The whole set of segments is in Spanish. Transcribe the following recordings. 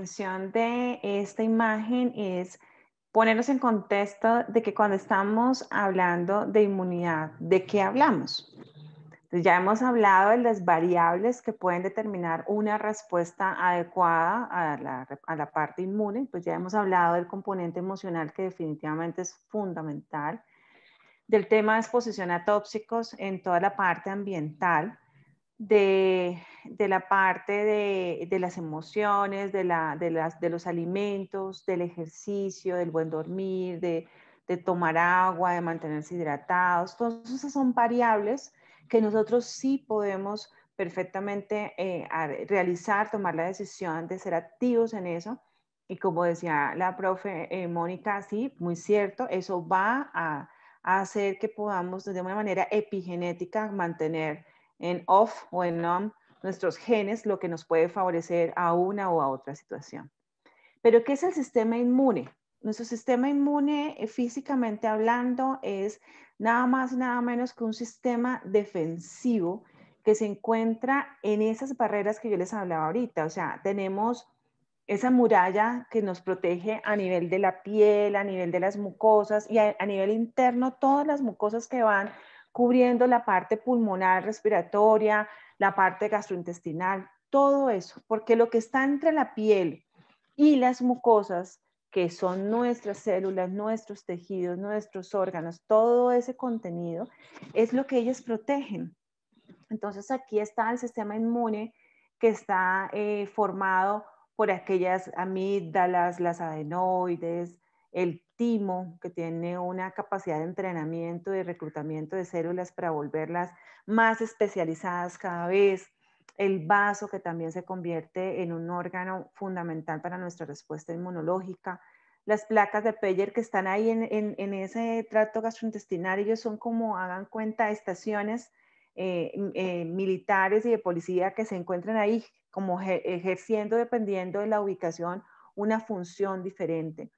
intención de esta imagen es ponernos en contexto de que cuando estamos hablando de inmunidad, ¿de qué hablamos? ya hemos hablado de las variables que pueden determinar una respuesta adecuada a la, a la parte inmune, pues ya hemos hablado del componente emocional que definitivamente es fundamental, del tema de exposición a tóxicos en toda la parte ambiental, de, la parte de, las emociones, de, las, de, los alimentos, del ejercicio, del buen dormir, de, tomar agua, de mantenerse hidratados. Todas esas son variables que nosotros sí podemos perfectamente eh, realizar, tomar la decisión de ser activos en eso. Y como decía la profe eh, Mónica, sí, muy cierto, eso va a, a hacer que podamos de una manera epigenética mantener en off o en on nuestros genes, lo que nos puede favorecer a una o a otra situación. Pero, ¿qué es el sistema inmune? Nuestro sistema inmune, eh, físicamente hablando, es nada más, nada menos que un sistema defensivo que se encuentra en esas barreras que yo les hablaba ahorita. O sea, tenemos esa muralla que nos protege a nivel de la piel, a nivel de las mucosas y a, a nivel interno, todas las mucosas que van cubriendo la parte pulmonar respiratoria, la parte gastrointestinal, todo eso, porque lo que está entre la piel y las mucosas, que son nuestras células, nuestros tejidos, nuestros órganos, todo ese contenido, es lo que ellas protegen. Entonces aquí está el sistema inmune que está eh, formado por aquellas amígdalas, las adenoides, el que tiene una capacidad de entrenamiento y reclutamiento de células para volverlas más especializadas cada vez. El vaso que también se convierte en un órgano fundamental para nuestra respuesta inmunológica. Las placas de Peyer que están ahí en, ese trato gastrointestinal, ellos son como, hagan cuenta, estaciones eh, eh, militares y de policía que se encuentran ahí como ejerciendo, dependiendo de la ubicación, una función diferente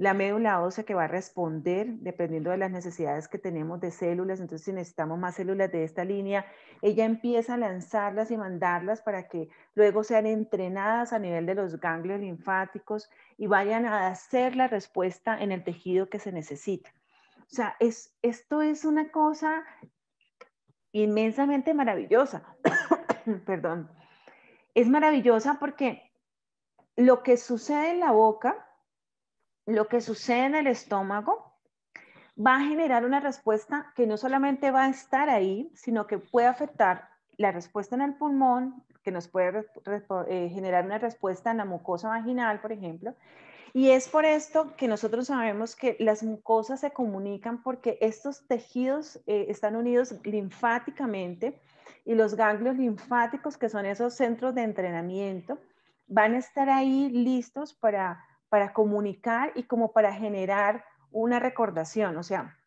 la médula ósea que va a responder dependiendo de las necesidades que tenemos de células. Entonces, si necesitamos más células de esta línea, ella empieza a lanzarlas y mandarlas para que luego sean entrenadas a nivel de los ganglios linfáticos y vayan a hacer la respuesta en el tejido que se necesita. O sea, es, esto es una cosa inmensamente maravillosa. Perdón. Es maravillosa porque lo que sucede en la boca lo que sucede en el estómago va a generar una respuesta que no solamente va a estar ahí, sino que puede afectar la respuesta en el pulmón, que nos puede eh, generar una respuesta en la mucosa vaginal, por ejemplo. Y es por esto que nosotros sabemos que las mucosas se comunican porque estos tejidos eh, están unidos linfáticamente y los ganglios linfáticos, que son esos centros de entrenamiento, van a estar ahí listos para para comunicar y como para generar una recordación. O sea,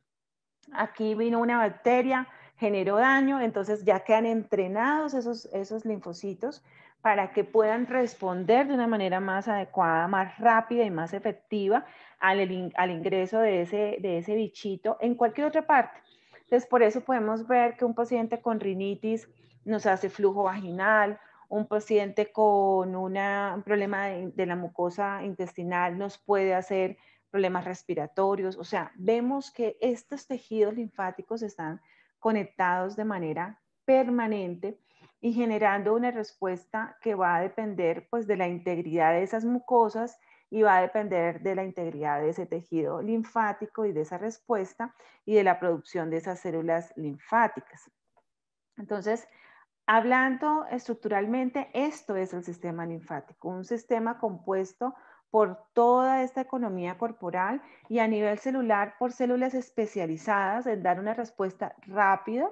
aquí vino una bacteria, generó daño, entonces ya quedan entrenados esos, esos linfocitos para que puedan responder de una manera más adecuada, más rápida y más efectiva al, ingreso de ese, de ese bichito en cualquier otra parte. Entonces, por eso podemos ver que un paciente con rinitis nos hace flujo vaginal, un paciente con un problema de, de, la mucosa intestinal nos puede hacer problemas respiratorios. O sea, vemos que estos tejidos linfáticos están conectados de manera permanente y generando una respuesta que va a depender pues de la integridad de esas mucosas y va a depender de la integridad de ese tejido linfático y de esa respuesta y de la producción de esas células linfáticas. Entonces, Hablando estructuralmente, esto es el sistema linfático, un sistema compuesto por toda esta economía corporal y a nivel celular por células especializadas en dar una respuesta rápida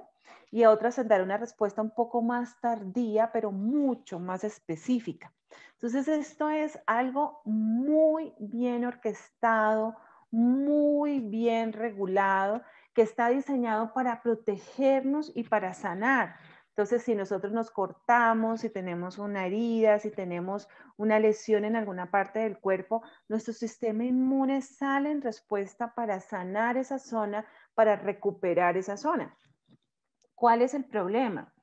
y otras en dar una respuesta un poco más tardía, pero mucho más específica. Entonces, esto es algo muy bien orquestado, muy bien regulado, que está diseñado para protegernos y para sanar. Entonces, si nosotros nos cortamos, si tenemos una herida, si tenemos una lesión en alguna parte del cuerpo, nuestro sistema inmune sale en respuesta para sanar esa zona, para recuperar esa zona. ¿Cuál es el problema?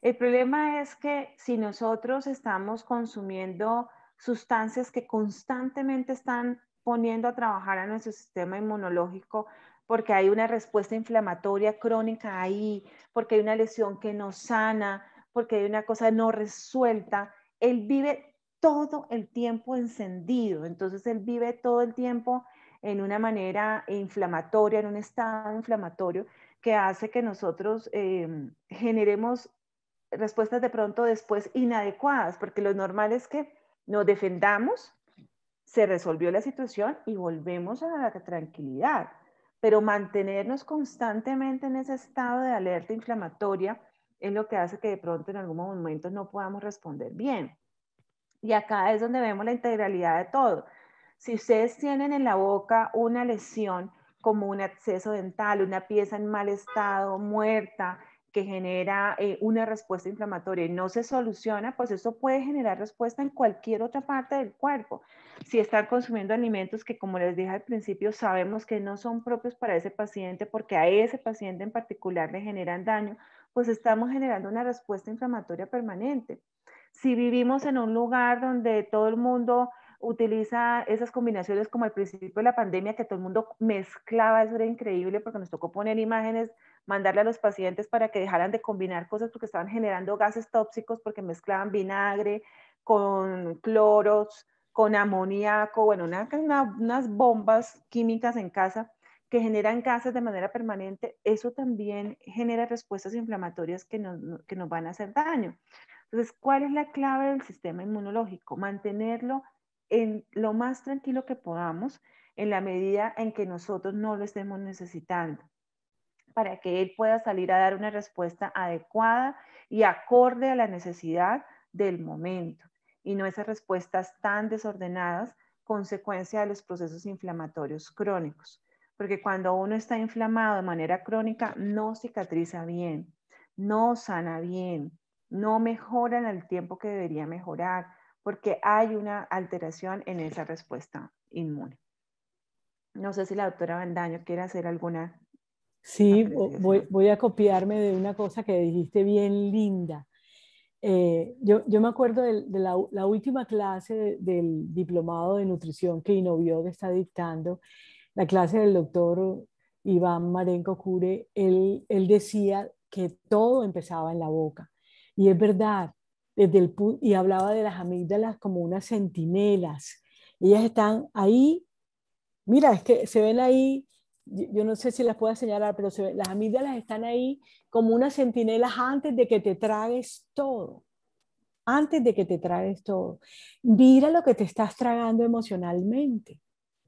El problema es que si nosotros estamos consumiendo sustancias que constantemente están poniendo a trabajar a nuestro sistema inmunológico, porque hay una respuesta inflamatoria crónica ahí, porque hay una lesión que no sana, porque hay una cosa no resuelta. Él vive todo el tiempo encendido, entonces él vive todo el tiempo en una manera inflamatoria, en un estado inflamatorio que hace que nosotros em, generemos respuestas de pronto después inadecuadas, porque lo normal es que nos defendamos, se resolvió la situación y volvemos a la tranquilidad pero mantenernos constantemente en ese estado de alerta inflamatoria es lo que hace que de pronto en algún momento no podamos responder bien. Y acá es donde vemos la integralidad de todo. Si ustedes tienen en la boca una lesión como un acceso dental, una pieza en mal estado, muerta, que genera eh, una respuesta inflamatoria y no se soluciona, pues eso puede generar respuesta en cualquier otra parte del cuerpo. Si están consumiendo alimentos que, como les dije al principio, sabemos que no son propios para ese paciente porque a ese paciente en particular le generan daño, pues estamos generando una respuesta inflamatoria permanente. Si vivimos en un lugar donde todo el mundo utiliza esas combinaciones como al principio de la pandemia, que todo el mundo mezclaba, eso era increíble porque nos tocó poner imágenes mandarle a los pacientes para que dejaran de combinar cosas porque estaban generando gases tóxicos porque mezclaban vinagre con cloros, con amoníaco, bueno, unas bombas químicas en casa que generan gases de manera permanente, eso también genera respuestas inflamatorias que nos, que nos van a hacer daño. Entonces, ¿cuál es la clave del sistema inmunológico? Mantenerlo en lo más tranquilo que podamos en la medida en que nosotros no lo estemos necesitando para que él pueda salir a dar una respuesta adecuada y acorde a la necesidad del momento y no esas respuestas tan desordenadas consecuencia de los procesos inflamatorios crónicos. Porque cuando uno está inflamado de manera crónica, no cicatriza bien, no sana bien, no mejora en el tiempo que debería mejorar, porque hay una alteración en esa respuesta inmune. No sé si la doctora Bandaño quiere hacer alguna Sí, voy, a copiarme de una cosa que dijiste bien linda. Eh, yo, me acuerdo de, la, última clase del diplomado de nutrición que que está dictando, la clase del doctor Iván Marenco Cure, él, él decía que todo empezaba en la boca. Y es verdad, desde el y hablaba de las amígdalas como unas centinelas. Ellas están ahí, mira, es que se ven ahí yo no sé si las puedo señalar, pero se, las amígdalas están ahí como unas sentinelas antes de que te tragues todo. Antes de que te tragues todo. Mira lo que te estás tragando emocionalmente.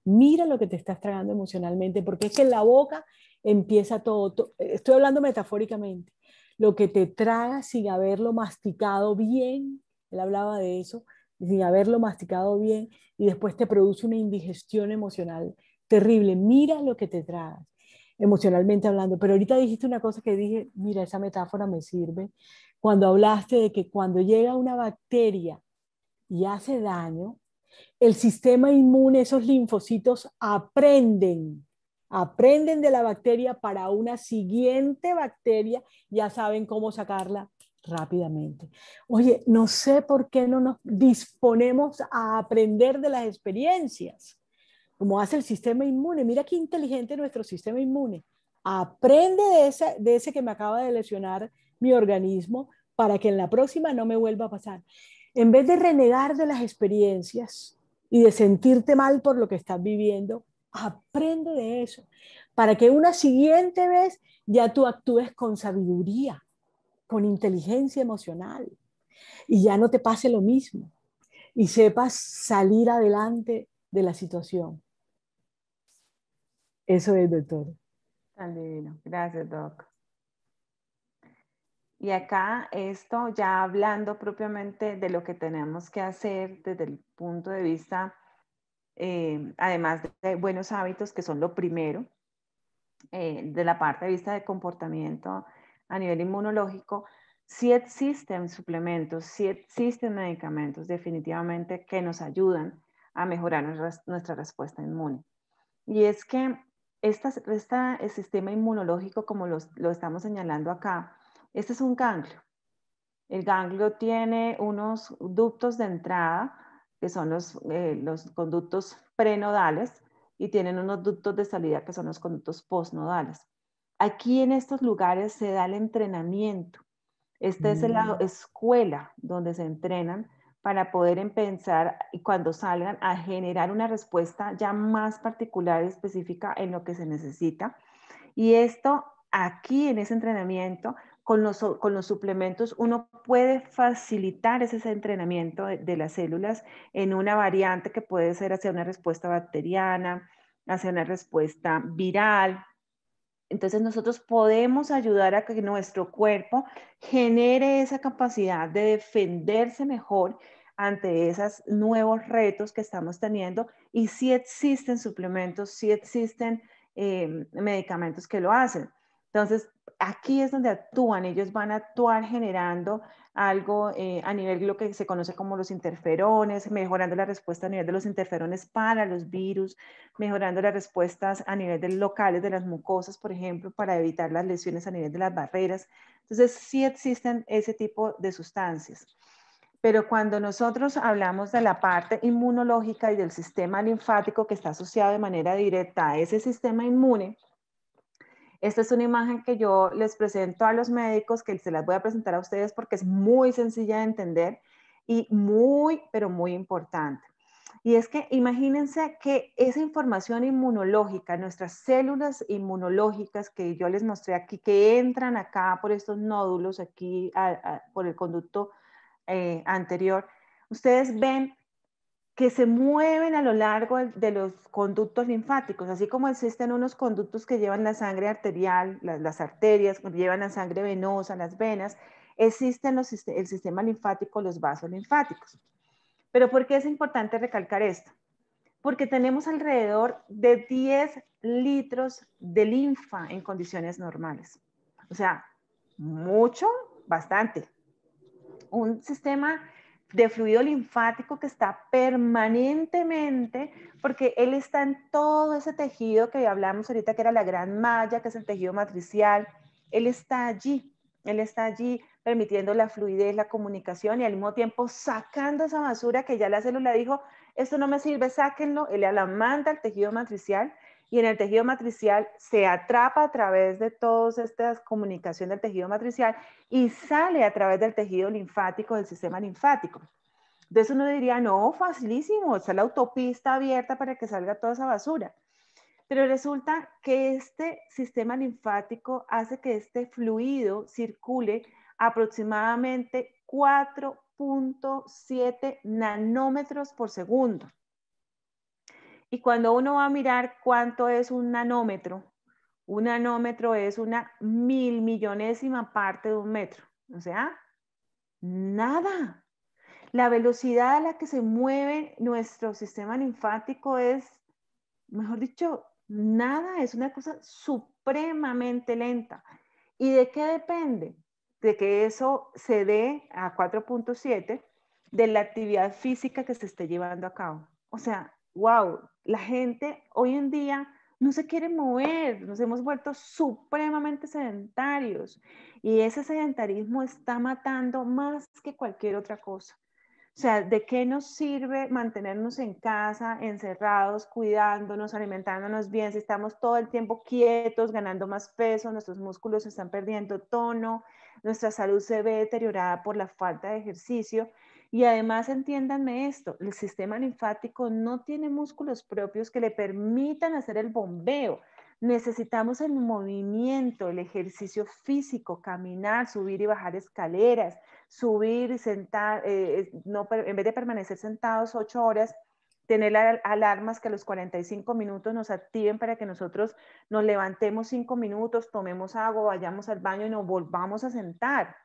Mira lo que te estás tragando emocionalmente, porque es que en la boca empieza todo. estoy hablando metafóricamente. Lo que te tragas sin haberlo masticado bien, él hablaba de eso, sin haberlo masticado bien, y después te produce una indigestión emocional terrible, mira lo que te tragas, emocionalmente hablando. Pero ahorita dijiste una cosa que dije, mira, esa metáfora me sirve, cuando hablaste de que cuando llega una bacteria y hace daño, el sistema inmune, esos linfocitos aprenden, aprenden de la bacteria para una siguiente bacteria, ya saben cómo sacarla rápidamente. Oye, no sé por qué no nos disponemos a aprender de las experiencias como hace el sistema inmune. Mira qué inteligente nuestro sistema inmune. Aprende de ese, de ese que me acaba de lesionar mi organismo para que en la próxima no me vuelva a pasar. En vez de renegar de las experiencias y de sentirte mal por lo que estás viviendo, aprende de eso para que una siguiente vez ya tú actúes con sabiduría, con inteligencia emocional y ya no te pase lo mismo y sepas salir adelante de la situación. Eso es, doctor. Tan divino. Gracias, doc. Y acá esto ya hablando propiamente de lo que tenemos que hacer desde el punto de vista, eh, además de buenos hábitos, que son lo primero, eh, de la parte de vista de comportamiento a nivel inmunológico, sí existen suplementos, sí existen medicamentos definitivamente que nos ayudan a mejorar nuestra, nuestra respuesta inmune. Y es que este esta, el eh, sistema inmunológico, como lo estamos señalando acá, este es un ganglio. El ganglio tiene unos ductos de entrada, que son los, eh, los conductos prenodales, y tienen unos ductos de salida, que son los conductos postnodales. Aquí en estos lugares se da el entrenamiento. Esta es la mm. escuela donde se entrenan para poder empezar y cuando salgan a generar una respuesta ya más particular y específica en lo que se necesita. Y esto aquí en ese entrenamiento, con los, suplementos, uno puede facilitar ese, entrenamiento de, las células en una variante que puede ser hacia una respuesta bacteriana, hacia una respuesta viral. Entonces nosotros podemos ayudar a que nuestro cuerpo genere esa capacidad de defenderse mejor ante esos nuevos retos que estamos teniendo y si existen suplementos, si existen em, medicamentos que lo hacen. Entonces, aquí es donde actúan, ellos van a actuar generando algo eh, a nivel de lo que se conoce como los interferones, mejorando la respuesta a nivel de los interferones para los virus, mejorando las respuestas a nivel de locales de las mucosas, por ejemplo, para evitar las lesiones a nivel de las barreras. Entonces, si existen ese tipo de sustancias. Pero cuando nosotros hablamos de la parte inmunológica y del sistema linfático que está asociado de manera directa a ese sistema inmune, esta es una imagen que yo les presento a los médicos, que se las voy a presentar a ustedes porque es muy sencilla de entender y muy, pero muy importante. Y es que imagínense que esa información inmunológica, nuestras células inmunológicas que yo les mostré aquí, que entran acá por estos nódulos, aquí por el conducto eh, anterior, ustedes ven que se mueven a lo largo de los conductos linfáticos, así como existen unos conductos que llevan la sangre arterial, las, arterias, llevan la sangre venosa, las venas, existen los, el sistema linfático, los vasos linfáticos. Pero ¿por qué es importante recalcar esto? Porque tenemos alrededor de 10 litros de linfa en condiciones normales. O sea, mucho, bastante, un sistema de fluido linfático que está permanentemente, porque él está en todo ese tejido que hablamos ahorita, que era la gran malla, que es el tejido matricial, él está allí, él está allí permitiendo la fluidez, la comunicación y al mismo tiempo sacando esa basura que ya la célula dijo, esto no me sirve, sáquenlo, él la manda al tejido matricial y en el tejido matricial se atrapa a través de todas estas comunicaciones del tejido matricial y sale a través del tejido linfático, del sistema linfático. Entonces uno diría, no, facilísimo, está la autopista abierta para que salga toda esa basura. Pero resulta que este sistema linfático hace que este fluido circule aproximadamente 4.7 nanómetros por segundo. Y cuando uno va a mirar cuánto es un nanómetro, un nanómetro es una mil millonésima parte de un metro. O sea, nada. La velocidad a la que se mueve nuestro sistema linfático es, mejor dicho, nada. Es una cosa supremamente lenta. ¿Y de qué depende? De que eso se dé a 4.7 de la actividad física que se esté llevando a cabo. O sea, wow, la gente hoy en día no se quiere mover, nos hemos vuelto supremamente sedentarios y ese sedentarismo está matando más que cualquier otra cosa. O sea, ¿de qué nos sirve mantenernos en casa, encerrados, cuidándonos, alimentándonos bien, si estamos todo el tiempo quietos, ganando más peso, nuestros músculos están perdiendo tono, nuestra salud se ve deteriorada por la falta de ejercicio? Y además entiéndanme esto, el sistema linfático no tiene músculos propios que le permitan hacer el bombeo. Necesitamos el movimiento, el ejercicio físico, caminar, subir y bajar escaleras, subir y sentar, eh, no, en vez de permanecer sentados ocho horas, tener alarmas que a los 45 minutos nos activen para que nosotros nos levantemos cinco minutos, tomemos agua, vayamos al baño y nos volvamos a sentar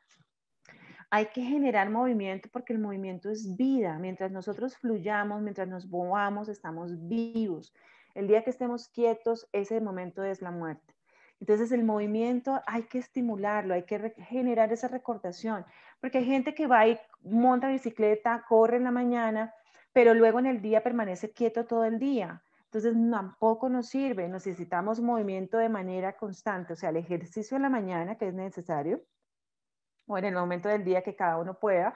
hay que generar movimiento porque el movimiento es vida. Mientras nosotros fluyamos, mientras nos movamos, estamos vivos. El día que estemos quietos, ese momento es la muerte. Entonces el movimiento hay que estimularlo, hay que generar esa recortación. porque hay gente que va y monta bicicleta, corre en la mañana, pero luego en el día permanece quieto todo el día. Entonces tampoco nos sirve, necesitamos movimiento de manera constante, o sea, el ejercicio en la mañana que es necesario, o en el momento del día que cada uno pueda.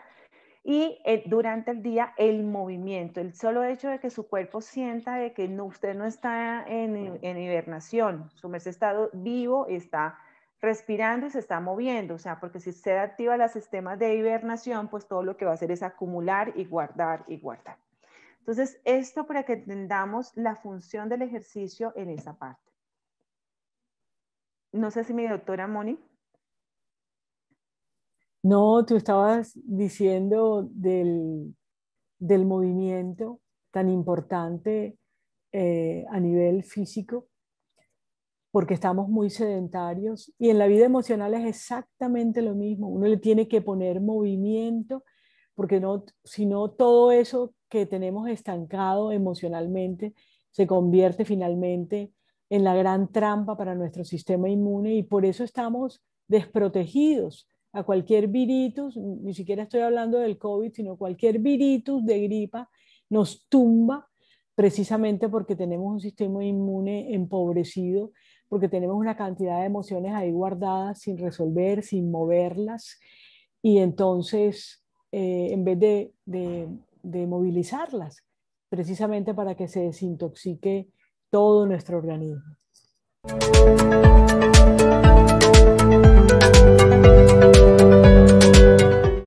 Y eh, durante el día el movimiento, el solo hecho de que su cuerpo sienta de que no, usted no está en, en hibernación, su mes está vivo, está respirando y se está moviendo, o sea, porque si usted activa los sistemas de hibernación, pues todo lo que va a hacer es acumular y guardar y guardar. Entonces, esto para que entendamos la función del ejercicio en esa parte. No sé si mi doctora Moni. No, tú estabas diciendo del, movimiento tan importante eh, a nivel físico, porque estamos muy sedentarios y en la vida emocional es exactamente lo mismo. Uno le tiene que poner movimiento, porque no, si no todo eso que tenemos estancado emocionalmente se convierte finalmente en la gran trampa para nuestro sistema inmune y por eso estamos desprotegidos a cualquier viritus, ni siquiera estoy hablando del COVID, sino cualquier viritus de gripa nos tumba precisamente porque tenemos un sistema inmune empobrecido, porque tenemos una cantidad de emociones ahí guardadas sin resolver, sin moverlas, y entonces eh, en vez de, de movilizarlas, precisamente para que se desintoxique todo nuestro organismo.